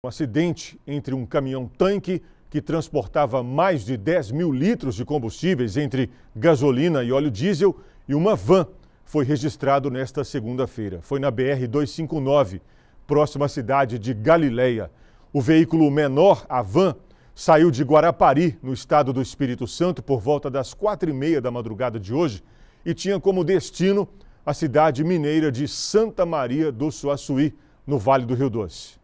Um acidente entre um caminhão-tanque que transportava mais de 10 mil litros de combustíveis entre gasolina e óleo diesel e uma van foi registrado nesta segunda-feira. Foi na BR-259, próxima à cidade de Galileia. O veículo menor, a van, saiu de Guarapari, no estado do Espírito Santo, por volta das quatro e meia da madrugada de hoje e tinha como destino a cidade mineira de Santa Maria do Suaçuí, no Vale do Rio Doce.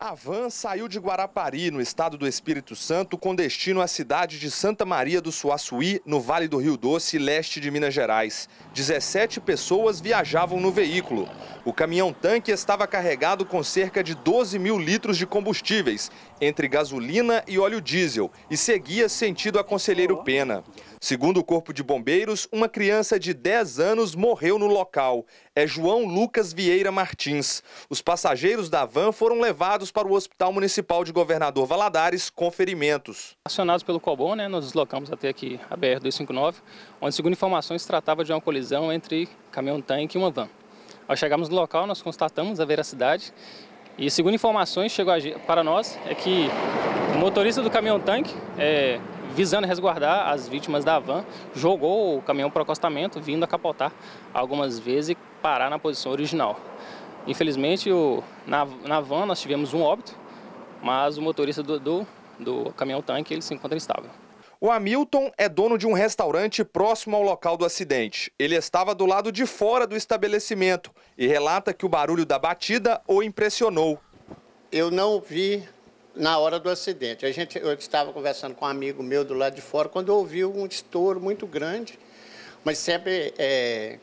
A van saiu de Guarapari, no estado do Espírito Santo, com destino à cidade de Santa Maria do Suaçuí, no Vale do Rio Doce, leste de Minas Gerais. 17 pessoas viajavam no veículo. O caminhão-tanque estava carregado com cerca de 12 mil litros de combustíveis, entre gasolina e óleo diesel, e seguia sentido a Conselheiro Pena. Segundo o Corpo de Bombeiros, uma criança de 10 anos morreu no local. É João Lucas Vieira Martins. Os passageiros da van foram levados para o Hospital Municipal de Governador Valadares com ferimentos. Acionados pelo COBON, né, nós deslocamos até aqui a BR-259, onde, segundo informações, se tratava de uma colisão entre caminhão-tanque e uma van. Ao chegarmos no local, nós constatamos a veracidade e, segundo informações, chegou para nós é que o motorista do caminhão-tanque é, visando resguardar as vítimas da van, jogou o caminhão para o acostamento, vindo a capotar algumas vezes e parar na posição original. Infelizmente, o, na, na van nós tivemos um óbito, mas o motorista do, do, do caminhão tanque ele se encontra instável. O Hamilton é dono de um restaurante próximo ao local do acidente. Ele estava do lado de fora do estabelecimento e relata que o barulho da batida o impressionou. Eu não vi na hora do acidente. A gente, eu estava conversando com um amigo meu do lado de fora quando eu ouvi um estouro muito grande, mas sempre é,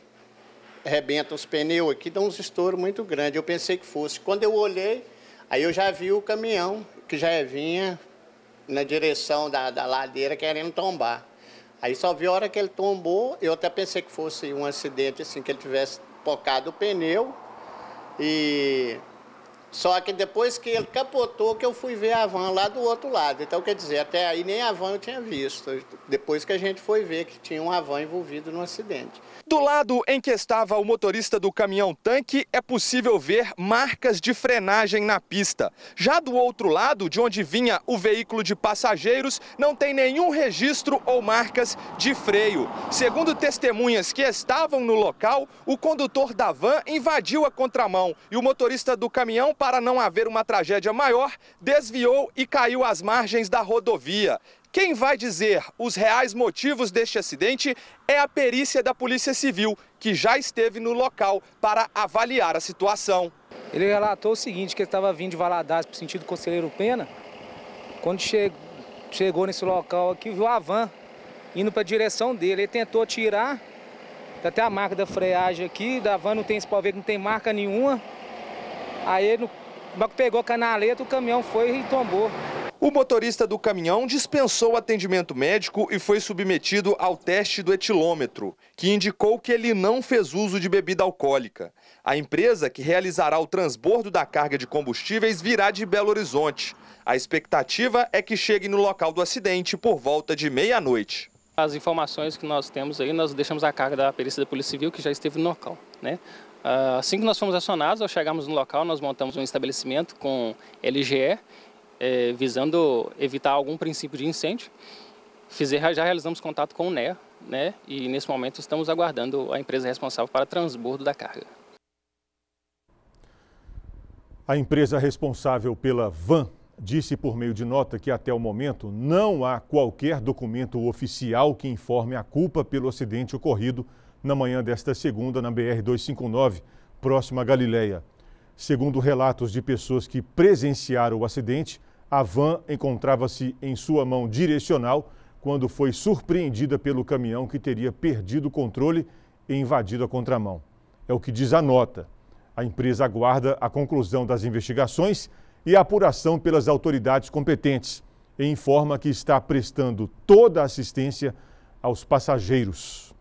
rebenta os pneus aqui, dá uns estouros muito grandes. Eu pensei que fosse. Quando eu olhei, aí eu já vi o caminhão que já vinha na direção da, da ladeira querendo tombar. Aí só vi a hora que ele tombou, eu até pensei que fosse um acidente, assim, que ele tivesse tocado o pneu e só que depois que ele capotou, que eu fui ver a van lá do outro lado. Então, quer dizer, até aí nem a van eu tinha visto. Depois que a gente foi ver que tinha uma van envolvido no acidente. Do lado em que estava o motorista do caminhão-tanque, é possível ver marcas de frenagem na pista. Já do outro lado, de onde vinha o veículo de passageiros, não tem nenhum registro ou marcas de freio. Segundo testemunhas que estavam no local, o condutor da van invadiu a contramão e o motorista do caminhão para não haver uma tragédia maior, desviou e caiu às margens da rodovia. Quem vai dizer os reais motivos deste acidente é a perícia da Polícia Civil, que já esteve no local para avaliar a situação. Ele relatou o seguinte, que ele estava vindo de Valadares para o sentido Conselheiro Pena. Quando che chegou nesse local aqui, viu a van indo para a direção dele. Ele tentou tirar, tá até a marca da freagem aqui, da van não tem, esse pode ver que não tem marca nenhuma. Aí no banco pegou a canaleta, o caminhão foi e tombou. O motorista do caminhão dispensou atendimento médico e foi submetido ao teste do etilômetro, que indicou que ele não fez uso de bebida alcoólica. A empresa que realizará o transbordo da carga de combustíveis virá de Belo Horizonte. A expectativa é que chegue no local do acidente por volta de meia-noite. As informações que nós temos aí, nós deixamos a carga da perícia da Polícia Civil, que já esteve no local. Né? Ah, assim que nós fomos acionados, ao chegarmos no local, nós montamos um estabelecimento com LGE, eh, visando evitar algum princípio de incêndio. Fizer, já realizamos contato com o NEA, né? e nesse momento estamos aguardando a empresa responsável para transbordo da carga. A empresa responsável pela van disse por meio de nota que até o momento não há qualquer documento oficial que informe a culpa pelo acidente ocorrido na manhã desta segunda na BR 259, próxima à Galileia. Segundo relatos de pessoas que presenciaram o acidente, a van encontrava-se em sua mão direcional quando foi surpreendida pelo caminhão que teria perdido o controle e invadido a contramão. É o que diz a nota. A empresa aguarda a conclusão das investigações e apuração pelas autoridades competentes e informa que está prestando toda a assistência aos passageiros.